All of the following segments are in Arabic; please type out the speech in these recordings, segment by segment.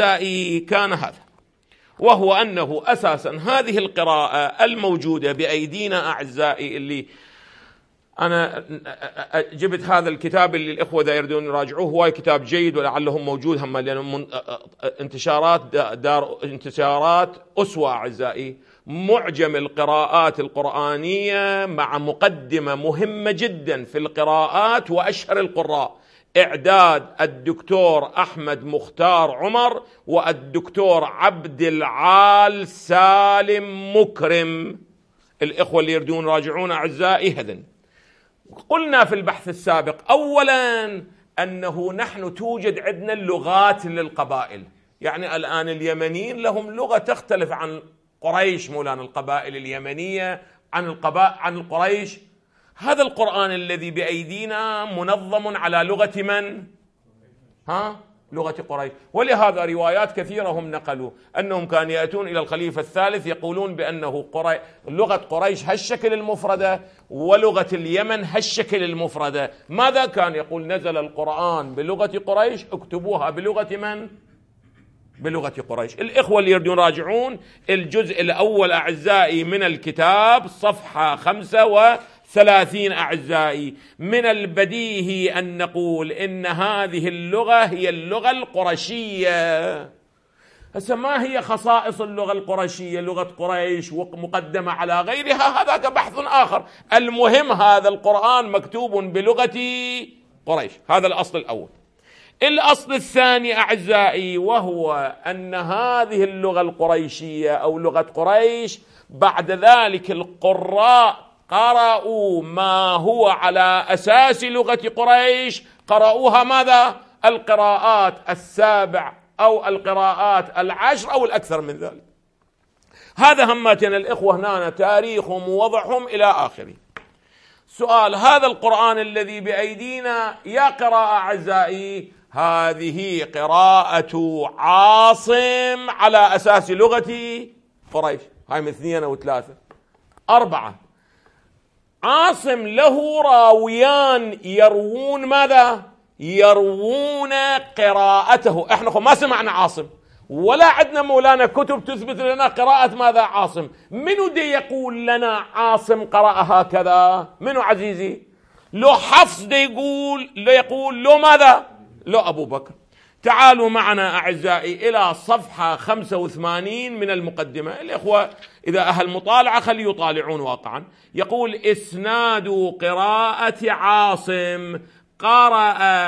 الابتدائي كان هذا وهو انه اساسا هذه القراءه الموجوده بايدينا اعزائي اللي انا جبت هذا الكتاب اللي الاخوه اذا يريدون يراجعوه هو كتاب جيد ولعلهم موجود هم لانه انتشارات دار انتشارات اسوه اعزائي معجم القراءات القرانيه مع مقدمه مهمه جدا في القراءات واشهر القراء إعداد الدكتور أحمد مختار عمر والدكتور عبد العال سالم مكرم الإخوة اللي يريدون يراجعون أعزائي هذن قلنا في البحث السابق أولا أنه نحن توجد عندنا اللغات للقبائل يعني الآن اليمنيين لهم لغة تختلف عن قريش مولانا القبائل اليمنية عن القبائل عن القريش هذا القرآن الذي بأيدينا منظم على لغة من؟ ها؟ لغة قريش ولهذا روايات كثيرة هم نقلوا أنهم كانوا يأتون إلى الخليفة الثالث يقولون بأنه قري... لغة قريش هالشكل المفردة ولغة اليمن هالشكل المفردة ماذا كان يقول نزل القرآن بلغة قريش اكتبوها بلغة من؟ بلغة قريش الإخوة اللي يريدون يراجعون الجزء الأول أعزائي من الكتاب صفحة خمسة و ثلاثين أعزائي من البديهي أن نقول إن هذه اللغة هي اللغة القرشية هسه ما هي خصائص اللغة القرشية لغة قريش مقدمة على غيرها هذاك بحث آخر المهم هذا القرآن مكتوب بلغة قريش هذا الأصل الأول الأصل الثاني أعزائي وهو أن هذه اللغة القريشية أو لغة قريش بعد ذلك القراء قرأوا ما هو على أساس لغة قريش قرأوها ماذا؟ القراءات السابع أو القراءات العشر أو الأكثر من ذلك هذا همتنا الإخوة هنا تاريخهم ووضعهم إلى آخره سؤال هذا القرآن الذي بأيدينا يا قراءة أعزائي هذه قراءة عاصم على أساس لغة قريش هاي من اثنين أو ثلاثة أربعة عاصم له راويان يروون ماذا يروون قراءته احنا ما سمعنا عاصم ولا عندنا مولانا كتب تثبت لنا قراءة ماذا عاصم منو دي يقول لنا عاصم قرأ هكذا منو عزيزي لو حفص دي يقول لو يقول لو ماذا لو أبو بكر تعالوا معنا أعزائي إلى صفحة 85 من المقدمة الإخوة إذا أهل مطالعة خلي يطالعون واقعا يقول إسناد قراءة عاصم قرأ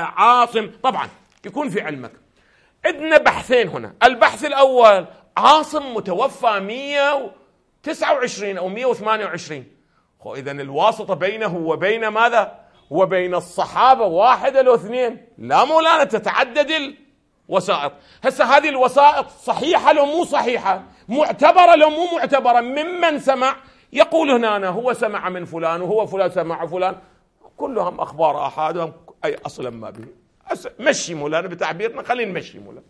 عاصم طبعا يكون في علمك عندنا بحثين هنا البحث الأول عاصم متوفى 129 أو 128 إذا الواسطة بينه وبين ماذا؟ وبين الصحابة واحده لو اثنين لا مولانا تتعدد وسائط هسه هذه الوسائط صحيحة لو مو صحيحة معتبرة لو مو معتبرة ممن سمع يقول هنا أنا هو سمع من فلان وهو فلان سمع فلان كلهم أخبار أحادهم أي أصلا ما به مشي مولانا بتعبيرنا خلينا نمشي مولانا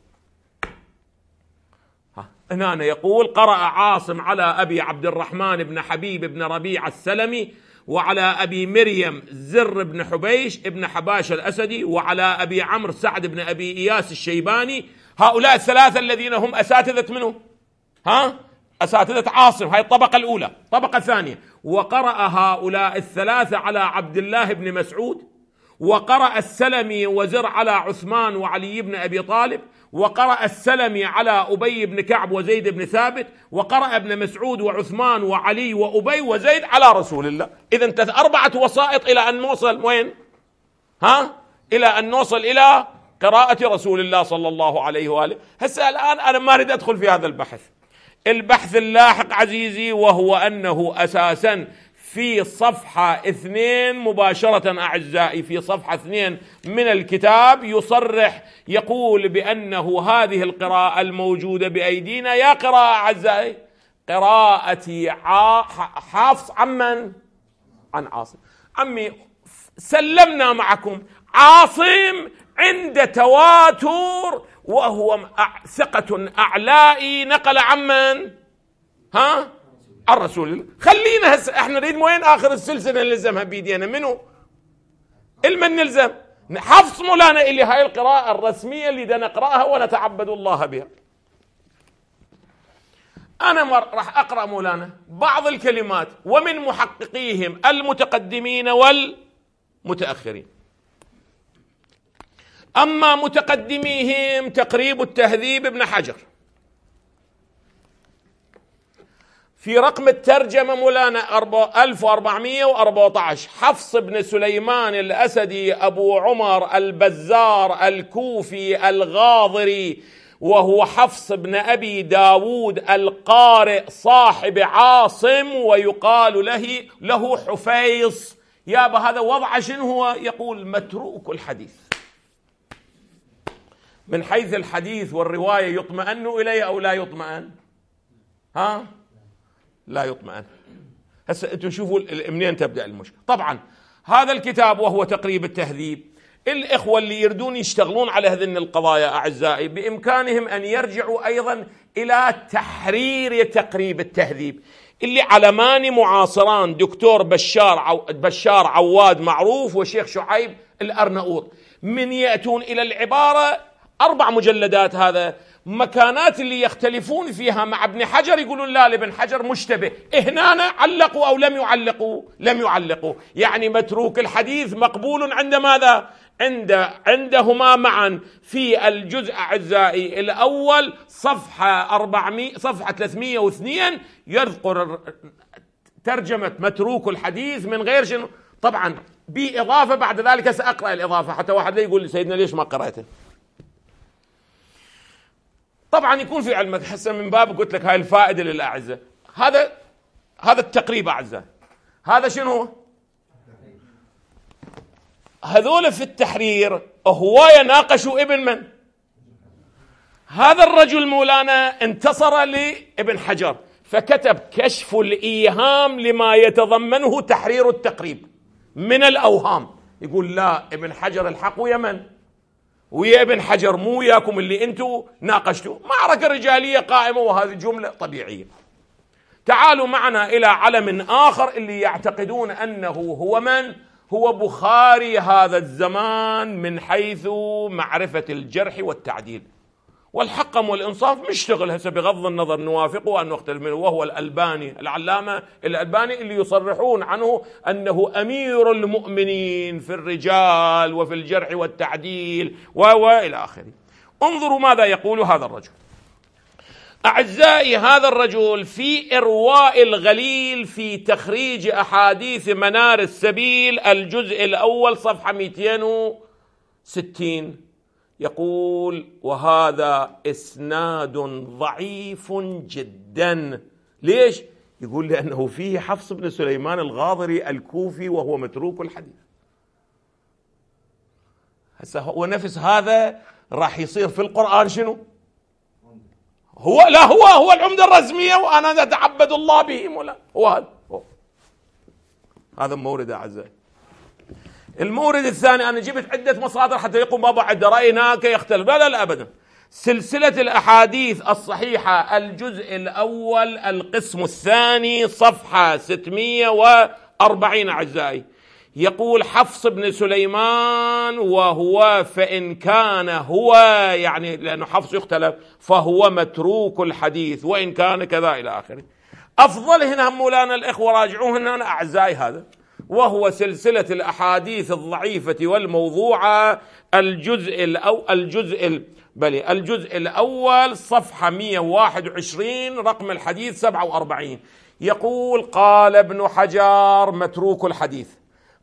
هنا يقول قرأ عاصم على أبي عبد الرحمن بن حبيب بن ربيع السلمي وعلى أبي مريم زر بن حبيش بن حباش الأسدي وعلى أبي عمرو سعد بن أبي إياس الشيباني هؤلاء الثلاثة الذين هم أساتذة منه ها أساتذة عاصم هاي الطبقة الأولى طبقة ثانية وقرأ هؤلاء الثلاثة على عبد الله بن مسعود وقرأ السلمي وزر على عثمان وعلي بن أبي طالب وقرأ السلمي على أبي بن كعب وزيد بن ثابت وقرأ ابن مسعود وعثمان وعلي وأبي وزيد على رسول الله إذا أنت أربعة وسائط إلى أن نوصل وين ها إلى أن نوصل إلى قراءة رسول الله صلى الله عليه وآله هسه الآن أنا ما أريد أدخل في هذا البحث البحث اللاحق عزيزي وهو أنه أساساً في صفحة اثنين مباشرة أعزائي في صفحة اثنين من الكتاب يصرح يقول بأنه هذه القراءة الموجودة بأيدينا يا قراءة أعزائي قراءتي حافظ عمن عن عاصم عمي سلمنا معكم عاصم عند تواتر وهو ثقة أعلائي نقل عمن ها عن رسول الله خلينا هسه احنا نريد وين اخر السلسله نلزمها بايدينا منو؟ المن نلزم حفص مولانا اللي هاي القراءة الرسمية اللي نقرأها ونتعبد الله بها أنا راح أقرأ مولانا بعض الكلمات ومن محققيهم المتقدمين والمتأخرين أما متقدميهم تقريب التهذيب ابن حجر في رقم الترجمة مولانا 1414 حفص بن سليمان الأسدي أبو عمر البزار الكوفي الغاضري وهو حفص بن أبي داود القارئ صاحب عاصم ويقال له له حفيص يا هذا وضعه شنو هو يقول متروك الحديث من حيث الحديث والرواية يطمئن إليه أو لا يطمئن ها لا يطمئن هسه انتم شوفوا منين تبدا المشكله طبعا هذا الكتاب وهو تقريب التهذيب الإخوة اللي يردون يشتغلون على هذن القضايا أعزائي بإمكانهم أن يرجعوا أيضا إلى تحرير تقريب التهذيب اللي علمان معاصران دكتور بشار عو بشار عواد معروف وشيخ شعيب الأرناؤوط من يأتون إلى العبارة أربع مجلدات هذا مكانات اللي يختلفون فيها مع ابن حجر يقولون لا لابن حجر مشتبه هنا علقوا أو لم يعلقوا لم يعلقوا يعني متروك الحديث مقبول عند ماذا عند عندهما معا في الجزء أعزائي الأول صفحة 400 صفحة 302 يذكر ترجمة متروك الحديث من غير شنو طبعا بإضافة بعد ذلك سأقرأ الإضافة حتى واحد لا يقول سيدنا ليش ما قرأته طبعا يكون في علمك هسه من باب قلت لك هاي الفائده للاعزه هذا هذا التقريب اعزه هذا شنو هذول في التحرير هو ناقشوا ابن من هذا الرجل مولانا انتصر لابن حجر فكتب كشف الإيهام لما يتضمنه تحرير التقريب من الأوهام يقول لا ابن حجر الحق ويا من ويا ابن حجر مو وياكم اللي انتم ناقشتوا معركه رجاليه قائمه وهذه جمله طبيعيه تعالوا معنا الى علم اخر اللي يعتقدون انه هو من هو بخاري هذا الزمان من حيث معرفه الجرح والتعديل والحقم والإنصاف مشتغل هسه بغض النظر نوافقه أن نختلف منه وهو الألباني العلامة الألباني اللي يصرحون عنه أنه أمير المؤمنين في الرجال وفي الجرح والتعديل وإلى آخره انظروا ماذا يقول هذا الرجل أعزائي هذا الرجل في إرواء الغليل في تخريج أحاديث منار السبيل الجزء الأول صفحة 260 يقول وهذا اسناد ضعيف جدا ليش يقول لانه فيه حفص بن سليمان الغاضري الكوفي وهو متروك الحديث هسه هو نفس هذا راح يصير في القران شنو هو لا هو هو العمده الرسميه وانا اتعبد الله بهم ولا هو هذا هذا مورد اعزائي المورد الثاني أنا جبت عدة مصادر حتى يقوم بابا عند راينا يختلف لا لا لا أبدا سلسلة الأحاديث الصحيحة الجزء الأول القسم الثاني صفحة 640 أعزائي يقول حفص بن سليمان وهو فإن كان هو يعني لأنه حفص يختلف فهو متروك الحديث وإن كان كذا إلى آخره أفضل هنا مولانا الإخوة راجعوه هنا أعزائي هذا وهو سلسلة الأحاديث الضعيفة والموضوعة الجزء الأو الجزء ال بل الجزء الأول صفحة 121 رقم الحديث 47 يقول قال ابن حجار متروك الحديث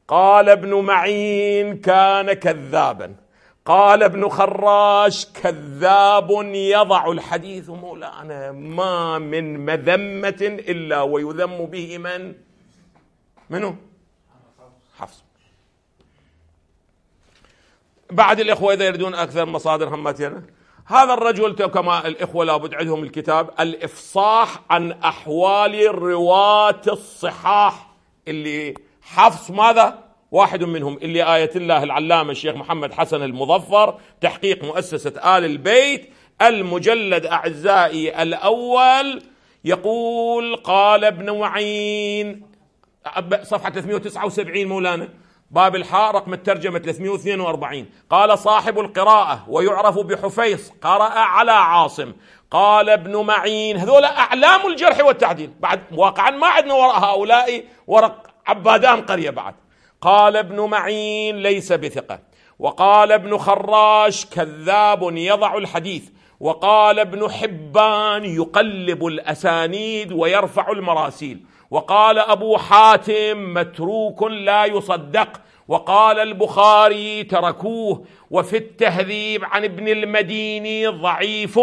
قال ابن معين كان كذابا قال ابن خراش كذاب يضع الحديث مولانا ما من مذمة إلا ويذم به من منه حفص بعد الإخوة إذا يريدون أكثر مصادر همتنا هذا الرجل كما الإخوة لابد عندهم الكتاب الإفصاح عن أحوال رواة الصحاح اللي حفص ماذا واحد منهم اللي آية الله العلامة الشيخ محمد حسن المظفر تحقيق مؤسسة آل البيت المجلد أعزائي الأول يقول قال ابن معين صفحة 379 مولانا باب الحاء رقم الترجمة 342 قال صاحب القراءة ويعرف بحفيص قرأ على عاصم قال ابن معين هذول أعلام الجرح والتعديل بعد واقعا ما عندنا وراء هؤلاء ورق عبادان قرية بعد قال ابن معين ليس بثقة وقال ابن خراش كذاب يضع الحديث وقال ابن حبان يقلب الأسانيد ويرفع المراسيل وقال أبو حاتم متروك لا يصدق وقال البخاري تركوه وفي التهذيب عن ابن المديني ضعيف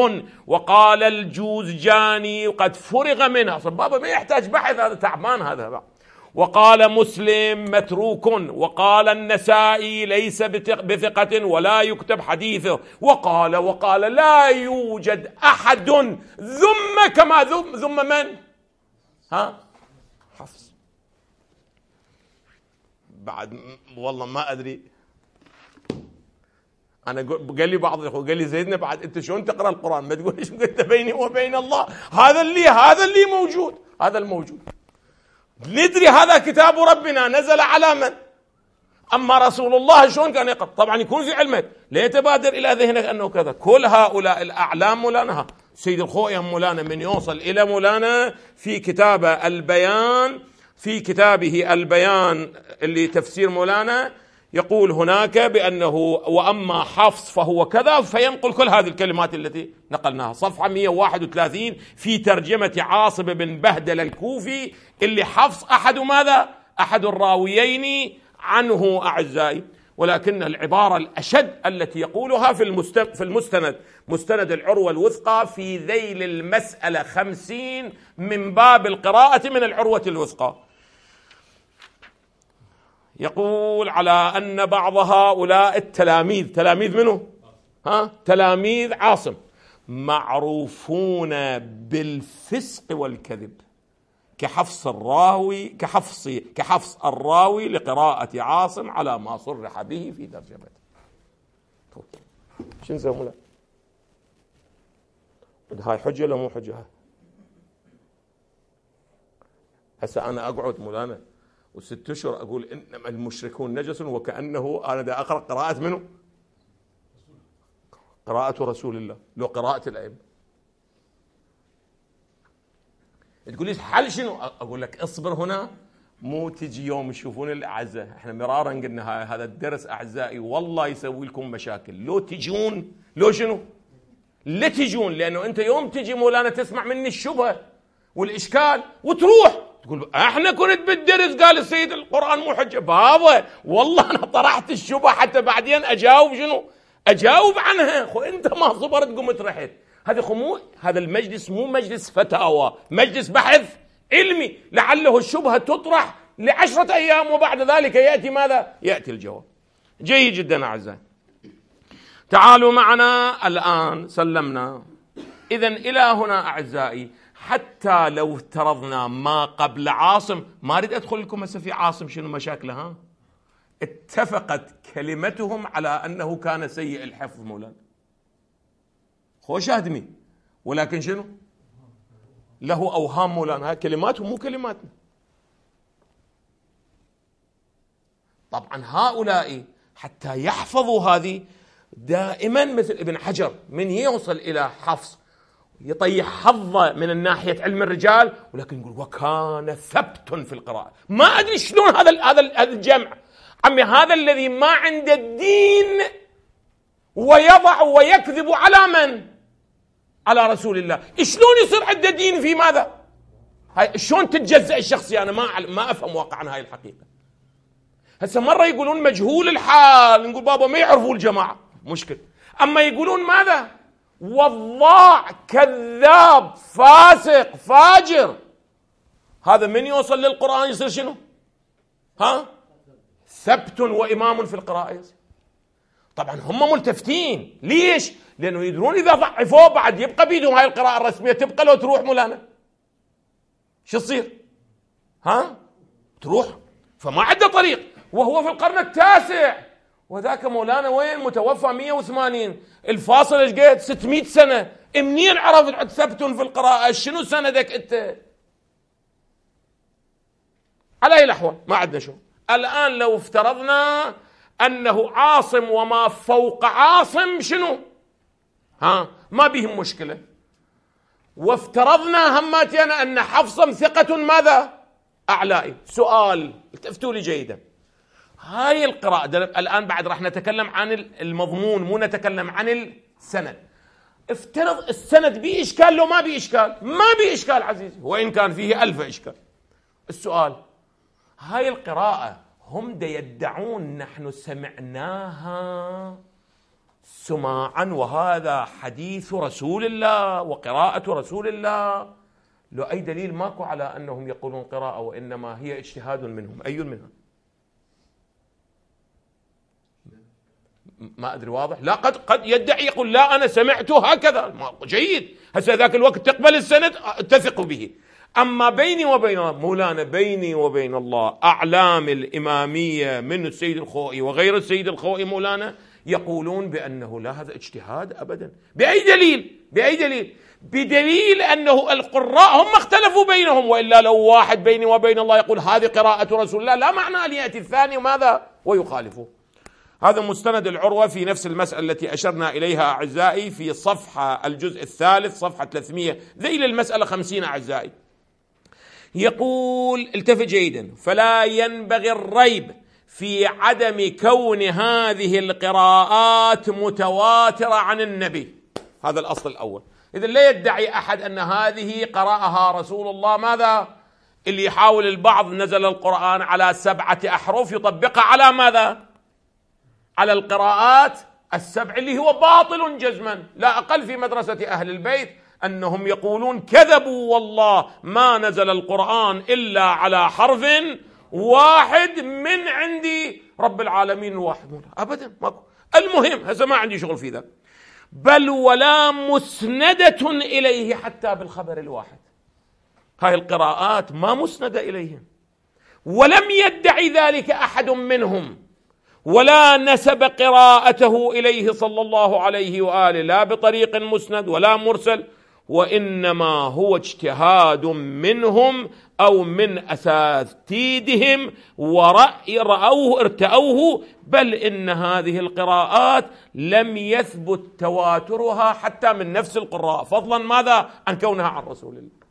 وقال الجوزجاني قد فرغ منه أصلا بابا ما يحتاج بحث هذا تعبان هذا بقى. وقال مسلم متروك وقال النسائي ليس بثقة ولا يكتب حديثه وقال وقال لا يوجد أحد ذم كما ذم ذم من ها حفص بعد والله ما ادري انا قال لي بعض الاخوه قال لي زيدنا بعد انت شلون تقرا القران ما تقولش انت بيني وبين الله هذا اللي هذا اللي موجود هذا الموجود ندري هذا كتاب ربنا نزل على من أما رسول الله شلون كان يقرأ طبعا يكون في علمك لا يتبادر إلى ذهنك أنه كذا كل هؤلاء الأعلام مولانها سيد الخويا مولانا من يوصل إلى مولانا في كتابه البيان في كتابه البيان اللي تفسير مولانا يقول هناك بأنه وأما حفص فهو كذا فينقل كل هذه الكلمات التي نقلناها صفحة 131 في ترجمة عاصم بن بهدل الكوفي اللي حفص أحد ماذا؟ أحد الراويين عنه أعزائي ولكن العبارة الأشد التي يقولها في في المستند مستند العروة الوثقى في ذيل المسألة خمسين من باب القراءة من العروة الوثقى يقول على أن بعض هؤلاء التلاميذ تلاميذ منه ها تلاميذ عاصم معروفون بالفسق والكذب كحفص الراوي كحفص كحفص الراوي لقراءة عاصم على ما صرح به في ترجمته طيب. شو نسوي طيب، هاي حجة ولا مو حجة؟ هسه أنا أقعد مولانا وست أشهر أقول إنما المشركون نجس وكأنه أنا دا أقرأ قراءة منه؟ قراءة رسول الله لو قراءة الأئمة تقول لي الحل شنو؟ اقول لك اصبر هنا مو تجي يوم يشوفون الاعزاء، احنا مرارا قلنا هذا الدرس اعزائي والله يسوي لكم مشاكل، لو تجون لو شنو؟ لا تجون لانه انت يوم تجي مولانا تسمع مني الشبهه والاشكال وتروح تقول احنا كنت بالدرس قال السيد القران مو حجه بابا والله انا طرحت الشبهه حتى بعدين اجاوب شنو؟ اجاوب عنها خو انت ما صبرت قمت رحت هذا مو هذا المجلس مو مجلس فتاوى مجلس بحث علمي لعله الشبهة تطرح لعشرة أيام وبعد ذلك يأتي ماذا يأتي الجواب جيد جدا أعزائي تعالوا معنا الآن سلمنا إذا إلى هنا أعزائي حتى لو افترضنا ما قبل عاصم ما أريد أدخل لكم هسه في عاصم شنو مشاكلها اتفقت كلمتهم على أنه كان سيء الحفظ مولانا خوش ادمي ولكن شنو له اوهام مولانا كلماته مو كلماتنا طبعا هؤلاء حتى يحفظوا هذه دائما مثل ابن حجر من يوصل الى حفص يطيح حظه من الناحيه علم الرجال ولكن يقول وكان ثبت في القراءه ما ادري شلون هذا هذا الجمع عمي هذا الذي ما عنده الدين ويضع ويكذب على من على رسول الله شلون يصير عنده دين في ماذا هاي شلون تتجزأ الشخصية أنا ما ما أفهم واقعا هاي الحقيقة هسه مرة يقولون مجهول الحال نقول بابا ما يعرفوا الجماعة مشكل أما يقولون ماذا وضاع كذاب فاسق فاجر هذا من يوصل للقرآن يصير شنو ها ثبت وإمام في القراءة طبعا هم ملتفتين ليش لانه يدرون اذا ضعفوه بعد يبقى بيدهم هاي القراءه الرسميه تبقى لو تروح مولانا شو تصير؟ ها؟ تروح فما عنده طريق وهو في القرن التاسع وذاك مولانا وين متوفى 180 الفاصل ايش قد 600 سنه منين عرفت ثبت في القراءه شنو سندك انت؟ على اي الاحوال ما عندنا شو الان لو افترضنا انه عاصم وما فوق عاصم شنو؟ ها ما بهم مشكلة وافترضنا هماتنا أن حفصا ثقة ماذا أعلائي سؤال التفتوا لي جيدا هاي القراءة الآن بعد راح نتكلم عن المضمون مو نتكلم عن السند افترض السند بإشكال لو ما بإشكال ما بإشكال عزيزي وإن كان فيه ألف إشكال السؤال هاي القراءة هم يدعون نحن سمعناها سماعا وهذا حديث رسول الله وقراءة رسول الله لو أي دليل ماكو على أنهم يقولون قراءة وإنما هي اجتهاد منهم أي منها ما أدري واضح لا قد قد يدعي يقول لا أنا سمعت هكذا جيد هسه ذاك الوقت تقبل السند اتفق به أما بيني وبين مولانا بيني وبين الله أعلام الإمامية من السيد الخوئي وغير السيد الخوئي مولانا يقولون بأنه لا هذا اجتهاد أبدا بأي دليل بأي دليل بدليل أنه القراء هم اختلفوا بينهم وإلا لو واحد بيني وبين الله يقول هذه قراءة رسول الله لا معنى أن يأتي الثاني وماذا ويخالفه هذا مستند العروة في نفس المسألة التي أشرنا إليها أعزائي في صفحة الجزء الثالث صفحة 300 ذيل المسألة 50 أعزائي يقول التفت جيدا فلا ينبغي الريب في عدم كون هذه القراءات متواترة عن النبي هذا الأصل الأول إذا لا يدعي أحد أن هذه قرأها رسول الله ماذا؟ اللي يحاول البعض نزل القرآن على سبعة أحرف يطبقها على ماذا؟ على القراءات السبع اللي هو باطل جزما لا أقل في مدرسة أهل البيت أنهم يقولون كذبوا والله ما نزل القرآن إلا على حرف واحد من عندي رب العالمين واحد ابدا ماكو المهم هسه ما عندي شغل في ذا بل ولا مسندة إليه حتى بالخبر الواحد هاي القراءات ما مسندة إليهم ولم يدعي ذلك أحد منهم ولا نسب قراءته إليه صلى الله عليه وآله لا بطريق مسند ولا مرسل وإنما هو اجتهاد منهم أو من أساتيدهم ورأي رأوه ارتأوه بل إن هذه القراءات لم يثبت تواترها حتى من نفس القراء فضلا ماذا عن كونها عن رسول الله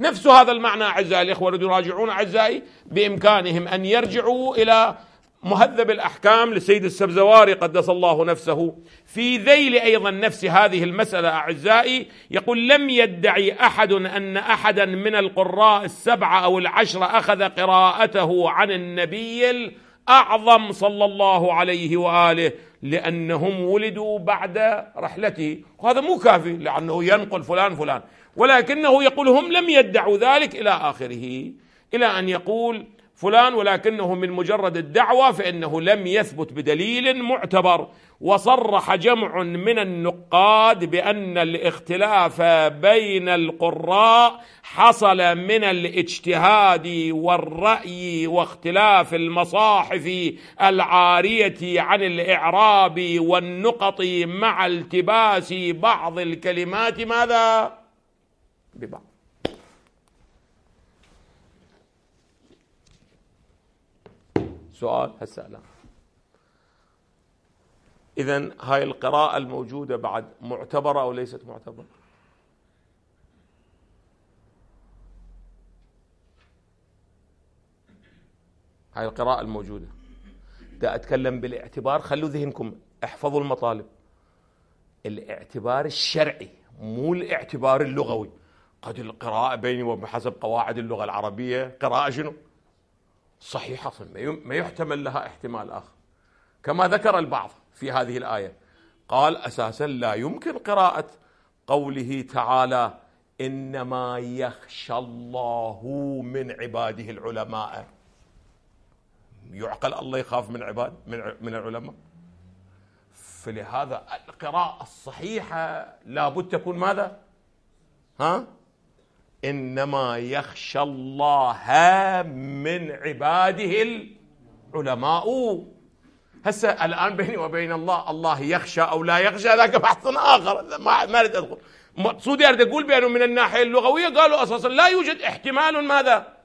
نفس هذا المعنى أعزائي الإخوة يراجعون أعزائي بإمكانهم أن يرجعوا إلى مهذب الأحكام للسيد السبزواري قدس الله نفسه في ذيل أيضا نفس هذه المسألة أعزائي يقول لم يدعي أحد أن أحدا من القراء السبعة أو العشرة أخذ قراءته عن النبي الأعظم صلى الله عليه وآله لأنهم ولدوا بعد رحلته وهذا مو كافي لأنه ينقل فلان فلان ولكنه يقول هم لم يدعوا ذلك إلى آخره إلى أن يقول فلان ولكنه من مجرد الدعوة فإنه لم يثبت بدليل معتبر وصرح جمع من النقاد بأن الاختلاف بين القراء حصل من الاجتهاد والرأي واختلاف المصاحف العارية عن الإعراب والنقط مع التباس بعض الكلمات ماذا؟ ببعض سؤال هسه لا اذا هاي القراءة الموجودة بعد معتبرة او ليست معتبرة هاي القراءة الموجودة دا أتكلم بالاعتبار خلوا ذهنكم احفظوا المطالب الاعتبار الشرعي مو الاعتبار اللغوي قد القراءة بيني وبحسب قواعد اللغة العربية قراءة شنو؟ صحيحة ما يحتمل لها احتمال آخر كما ذكر البعض في هذه الآية قال أساسا لا يمكن قراءة قوله تعالى إنما يخشى الله من عباده العلماء يعقل الله يخاف من عباد من من العلماء فلهذا القراءة الصحيحة لابد تكون ماذا؟ ها؟ انما يخشى الله من عباده العلماء هسه الان بيني وبين الله الله يخشى او لا يخشى ذاك بحث اخر ما ما اريد ادخل مقصودي اريد اقول بانه من الناحيه اللغويه قالوا اساسا لا يوجد احتمال ماذا؟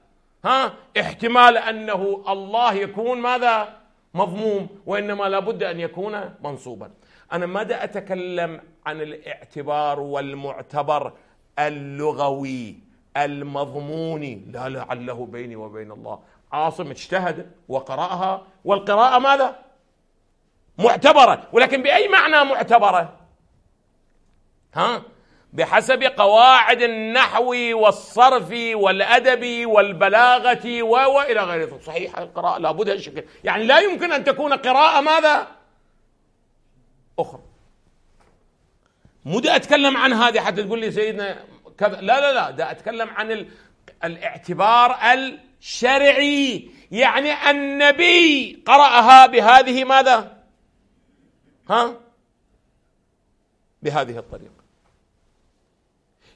ها احتمال انه الله يكون ماذا؟ مضموم وانما لابد ان يكون منصوبا. انا ماذا اتكلم عن الاعتبار والمعتبر اللغوي المضمون لا لعله بيني وبين الله عاصم اجتهد وقرأها والقراءة ماذا معتبرة ولكن بأي معنى معتبرة ها بحسب قواعد النحو والصرف والأدب والبلاغة وإلى غير ذلك صحيح القراءة لابد الشكل يعني لا يمكن أن تكون قراءة ماذا أخرى مو أتكلم عن هذه حتى تقول لي سيدنا كذا لا لا لا ده اتكلم عن ال... الاعتبار الشرعي يعني النبي قرأها بهذه ماذا؟ ها؟ بهذه الطريقة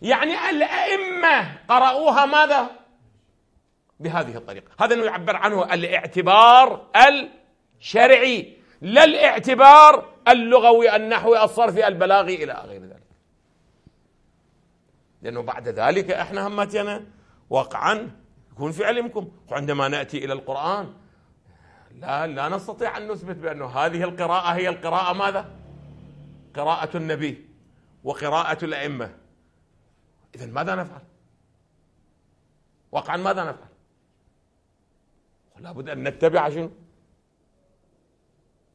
يعني الأئمة قرأوها ماذا؟ بهذه الطريقة هذا أنه يعبر عنه الاعتبار الشرعي لا الاعتبار اللغوي النحوي الصرفي البلاغي إلى غير ذلك لأنه بعد ذلك إحنا همتنا واقعا يكون في علمكم وعندما نأتي إلى القرآن لا لا نستطيع أن نثبت بأنه هذه القراءة هي القراءة ماذا؟ قراءة النبي وقراءة الأئمة إذا ماذا نفعل؟ واقعا ماذا نفعل؟ لابد أن نتبع شنو؟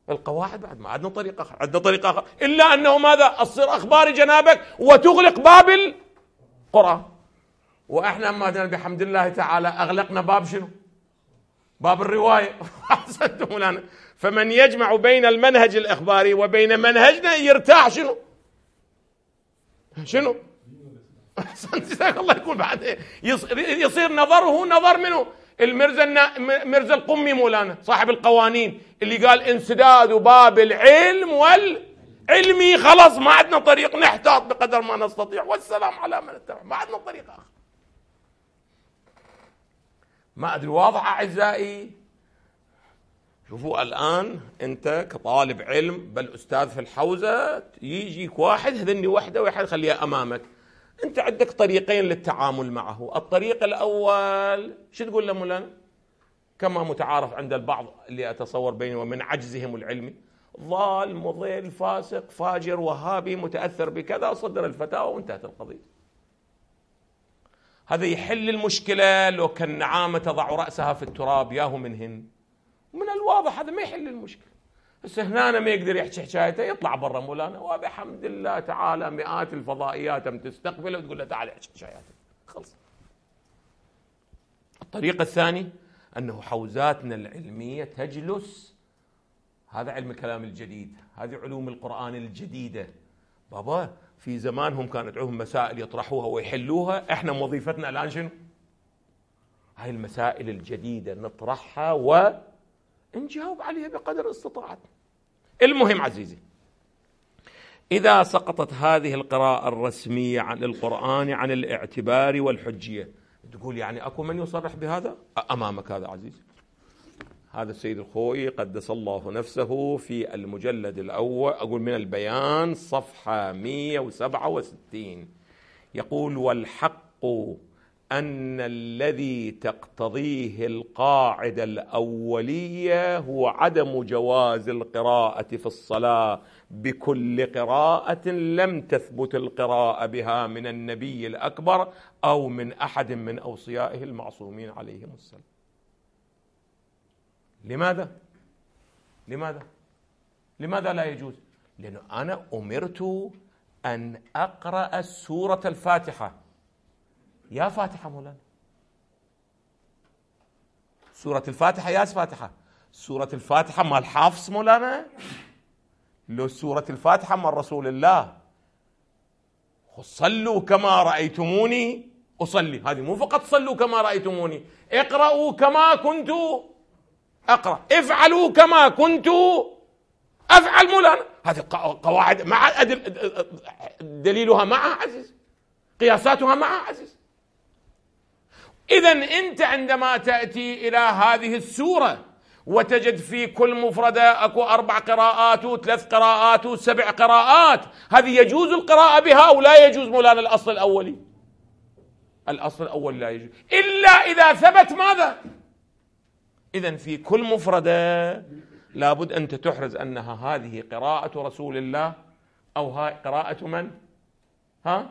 القواعد بعد ما عندنا طريق آخر عندنا طريق آخر إلا أنه ماذا؟ أصير أخبار جنابك وتغلق باب قرى واحنا ما بحمد الله تعالى اغلقنا باب شنو؟ باب الروايه فمن يجمع بين المنهج الاخباري وبين منهجنا يرتاح شنو؟ شنو؟ جزاك الله يكون بعد يصير نظره نظر منه المرزا مرزا القمي مولانا صاحب القوانين اللي قال انسداد باب العلم وال علمي خلاص ما عندنا طريق نحتاط بقدر ما نستطيع والسلام على من اتبع ما عندنا طريق اخر ما ادري واضح اعزائي شوفوا الان انت كطالب علم بل استاذ في الحوزه يجيك واحد هذني وحده ويحد خليها امامك انت عندك طريقين للتعامل معه الطريق الاول شو تقول له مولانا كما متعارف عند البعض اللي اتصور بيني ومن عجزهم العلمي ضال مضل فاسق فاجر وهابي متأثر بكذا صدر الفتاوى وانتهت القضية هذا يحل المشكلة لو كالنعامة تضع رأسها في التراب ياهو منهن من الواضح هذا ما يحل المشكلة بس هنا ما يقدر يحكي حكايته يطلع برا مولانا وبحمد الله تعالى مئات الفضائيات تم تستقبله وتقول له تعال احكي حكاياتك خلص الطريق الثاني انه حوزاتنا العلميه تجلس هذا علم الكلام الجديد هذه علوم القرآن الجديدة بابا في زمانهم كانت عندهم مسائل يطرحوها ويحلوها احنا وظيفتنا الان شنو هاي المسائل الجديدة نطرحها ونجاوب عليها بقدر استطاعتنا المهم عزيزي إذا سقطت هذه القراءة الرسمية عن القرآن عن الاعتبار والحجية تقول يعني أكو من يصرح بهذا أمامك هذا عزيزي هذا السيد الخوي قدس الله نفسه في المجلد الأول أقول من البيان صفحة 167 يقول والحق أن الذي تقتضيه القاعدة الأولية هو عدم جواز القراءة في الصلاة بكل قراءة لم تثبت القراءة بها من النبي الأكبر أو من أحد من أوصيائه المعصومين عليهم السلام لماذا لماذا لماذا لا يجوز لأنه أنا أمرت أن أقرأ سورة الفاتحة يا فاتحة مولانا سورة الفاتحة يا فاتحة سورة الفاتحة مال الحافظ مولانا لو سورة الفاتحة مال رسول الله صلوا كما رأيتموني أصلي هذه مو فقط صلوا كما رأيتموني اقرأوا كما كنت اقرا افعلوا كما كنت افعل مولانا هذه قواعد مع دليلها مع عزيز قياساتها مع عزيز اذا انت عندما تاتي الى هذه السوره وتجد في كل مفردة أكو أربع قراءات وثلاث قراءات وسبع قراءات هذه يجوز القراءة بها أو لا يجوز مولانا الأصل الأولي الأصل الأول لا يجوز إلا إذا ثبت ماذا إذا في كل مفردة لابد أنت تحرز أنها هذه قراءة رسول الله أو هاي قراءة من؟ ها؟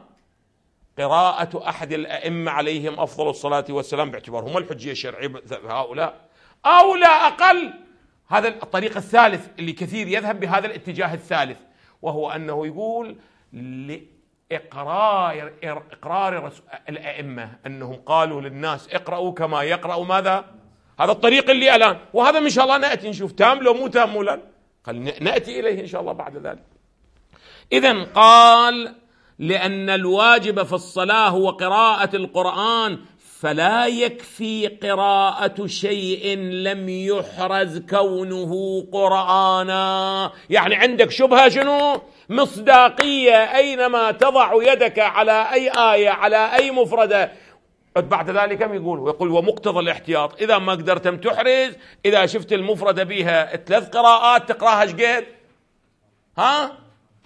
قراءة أحد الأئمة عليهم أفضل الصلاة والسلام باعتبار هم الحجية الشرعية هؤلاء أو لا أقل هذا الطريق الثالث اللي كثير يذهب بهذا الاتجاه الثالث وهو أنه يقول لإقرار إقرار الأئمة أنهم قالوا للناس اقرأوا كما يقرأ ماذا؟ هذا الطريق اللي الان وهذا ان شاء الله ناتي نشوف تام لو مو تام ولا قال ناتي اليه ان شاء الله بعد ذلك اذا قال لان الواجب في الصلاه هو قراءه القران فلا يكفي قراءة شيء لم يحرز كونه قرآنا يعني عندك شبهة شنو مصداقية أينما تضع يدك على أي آية على أي مفردة بعد ذلك كم يقول ويقول ومقتضى الاحتياط إذا ما قدرتم تحرز إذا شفت المفردة بها ثلاث قراءات تقراها شقد ها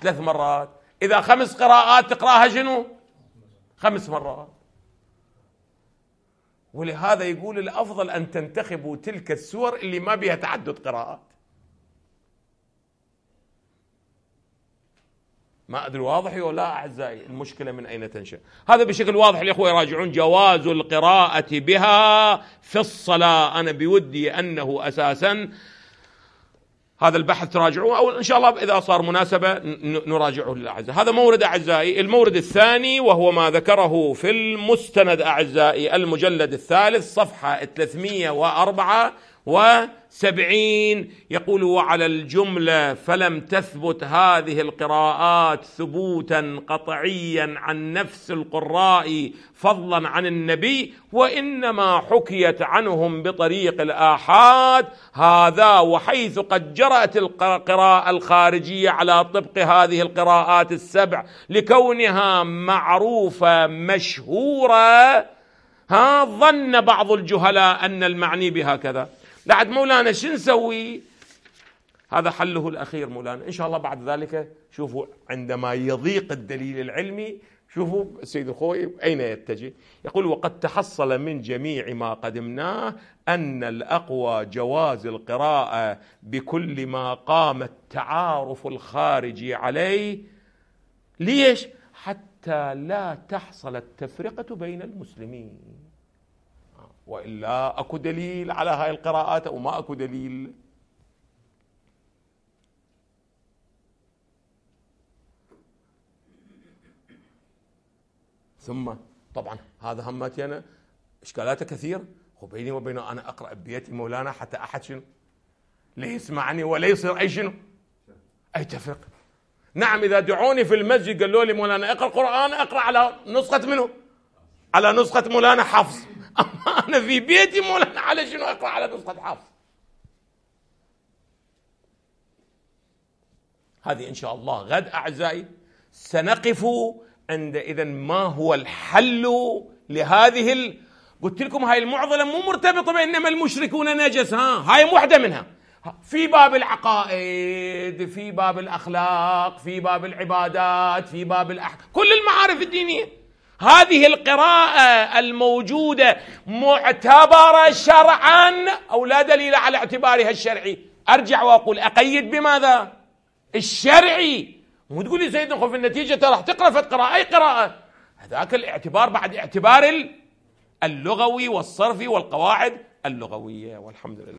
ثلاث مرات إذا خمس قراءات تقراها شنو خمس مرات ولهذا يقول الأفضل أن تنتخبوا تلك السور اللي ما بها تعدد قراءات ما ادري واضح ولا اعزائي المشكله من اين تنشا هذا بشكل واضح الاخوه يراجعون جواز القراءه بها في الصلاه انا بودي انه اساسا هذا البحث تراجعوه او ان شاء الله اذا صار مناسبه نراجعه للاعزاء هذا مورد اعزائي المورد الثاني وهو ما ذكره في المستند اعزائي المجلد الثالث صفحه 304 وسبعين يقول وعلى الجملة فلم تثبت هذه القراءات ثبوتا قطعيا عن نفس القراء فضلا عن النبي وإنما حكيت عنهم بطريق الآحاد هذا وحيث قد جرأت القراءة الخارجية على طبق هذه القراءات السبع لكونها معروفة مشهورة ها ظن بعض الجهلاء أن المعني بهكذا بعد مولانا شو نسوي هذا حله الأخير مولانا إن شاء الله بعد ذلك شوفوا عندما يضيق الدليل العلمي شوفوا السيد الخوي أين يتجه يقول وقد تحصل من جميع ما قدمناه أن الأقوى جواز القراءة بكل ما قام التعارف الخارجي عليه ليش حتى لا تحصل التفرقة بين المسلمين والا اكو دليل على هاي القراءات او ما اكو دليل ثم طبعا هذا همتي انا اشكالاته كثير وبيني وبينه انا اقرا ببيت مولانا حتى احد شنو ليسمعني ولا يصير اي شنو اي تفرق نعم اذا دعوني في المسجد قالوا لي مولانا اقرا القران اقرا على نسخه منه على نسخه مولانا حفص اما انا في بيتي مولانا على شنو اقرا على نسخه حافظ هذه ان شاء الله غد اعزائي سنقف عند اذا ما هو الحل لهذه ال... قلت لكم هاي المعضله مو مرتبطه بانما المشركون نجس ها هاي وحده منها في باب العقائد في باب الاخلاق في باب العبادات في باب الأح... كل المعارف الدينيه هذه القراءة الموجودة معتبرة شرعا أو لا دليل على اعتبارها الشرعي أرجع وأقول أقيد بماذا الشرعي مو تقول لي سيدنا خو في النتيجة راح تقرأ فتقرأ أي قراءة هذاك الاعتبار بعد اعتبار اللغوي والصرفي والقواعد اللغوية والحمد لله